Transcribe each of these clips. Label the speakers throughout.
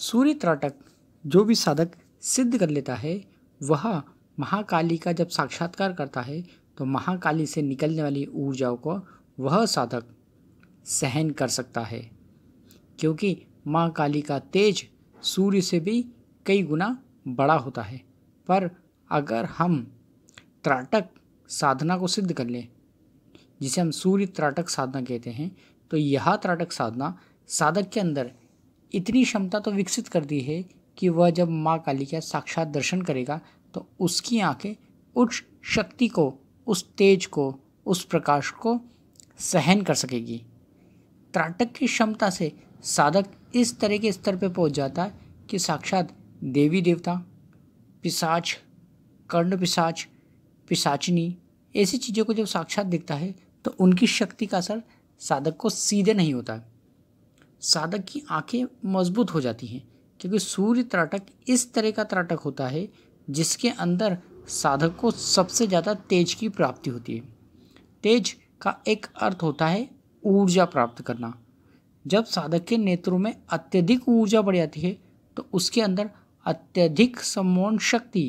Speaker 1: सूर्य त्राटक जो भी साधक सिद्ध कर लेता है वह महाकाली का जब साक्षात्कार करता है तो महाकाली से निकलने वाली ऊर्जाओं को वह साधक सहन कर सकता है क्योंकि माँ काली का तेज सूर्य से भी कई गुना बड़ा होता है पर अगर हम त्राटक साधना को सिद्ध कर लें जिसे हम सूर्य त्राटक साधना कहते हैं तो यह त्राटक साधना साधक के अंदर इतनी क्षमता तो विकसित कर दी है कि वह जब माँ काली का साक्षात दर्शन करेगा तो उसकी आंखें उस शक्ति को उस तेज को उस प्रकाश को सहन कर सकेगी त्राटक की क्षमता से साधक इस तरह के स्तर पर पहुंच जाता है कि साक्षात देवी देवता पिसाच कर्ण पिसाच पिसाचिनी ऐसी चीज़ों को जब साक्षात दिखता है तो उनकी शक्ति का असर साधक को सीधे नहीं होता है साधक की आंखें मजबूत हो जाती हैं क्योंकि सूर्य त्राटक इस तरह का त्राटक होता है जिसके अंदर साधक को सबसे ज़्यादा तेज की प्राप्ति होती है तेज का एक अर्थ होता है ऊर्जा प्राप्त करना जब साधक के नेत्रों में अत्यधिक ऊर्जा बढ़ जाती है तो उसके अंदर अत्यधिक सम्मोहन शक्ति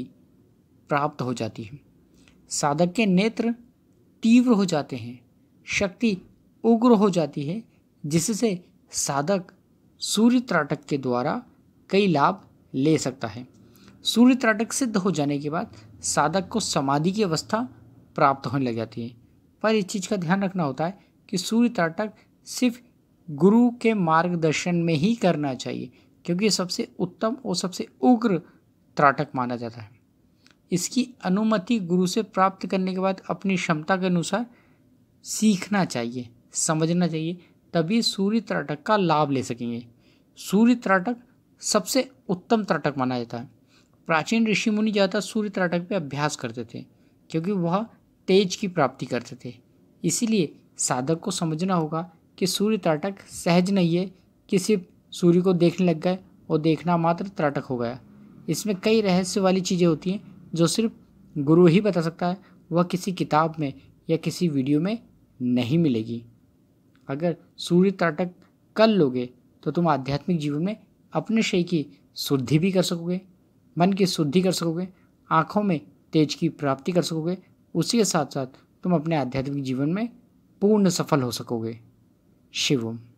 Speaker 1: प्राप्त हो जाती है साधक के नेत्र तीव्र हो जाते हैं शक्ति उग्र हो जाती है जिससे साधक सूर्य त्राटक के द्वारा कई लाभ ले सकता है सूर्य त्राटक सिद्ध हो जाने के बाद साधक को समाधि की अवस्था प्राप्त होने लग जाती है पर इस चीज़ का ध्यान रखना होता है कि सूर्य त्राटक सिर्फ गुरु के मार्गदर्शन में ही करना चाहिए क्योंकि ये सबसे उत्तम और सबसे उग्र त्राटक माना जाता है इसकी अनुमति गुरु से प्राप्त करने के बाद अपनी क्षमता के अनुसार सीखना चाहिए समझना चाहिए तभी सूर्य त्राटक का लाभ ले सकेंगे सूर्य त्राटक सबसे उत्तम त्राटक माना जाता है प्राचीन ऋषि मुनि ज़्यादा सूर्य त्राटक पर अभ्यास करते थे क्योंकि वह तेज की प्राप्ति करते थे इसीलिए साधक को समझना होगा कि सूर्य त्राटक सहज नहीं है कि सिर्फ सूर्य को देखने लग गए और देखना मात्र त्राटक हो गया इसमें कई रहस्य वाली चीज़ें होती हैं जो सिर्फ गुरु ही बता सकता है वह किसी किताब में या किसी वीडियो में नहीं मिलेगी अगर सूर्य ताटक कर लोगे तो तुम आध्यात्मिक जीवन में अपने शय की शुद्धि भी कर सकोगे मन की शुद्धि कर सकोगे आँखों में तेज की प्राप्ति कर सकोगे उसी के साथ साथ तुम अपने आध्यात्मिक जीवन में पूर्ण सफल हो सकोगे शिवम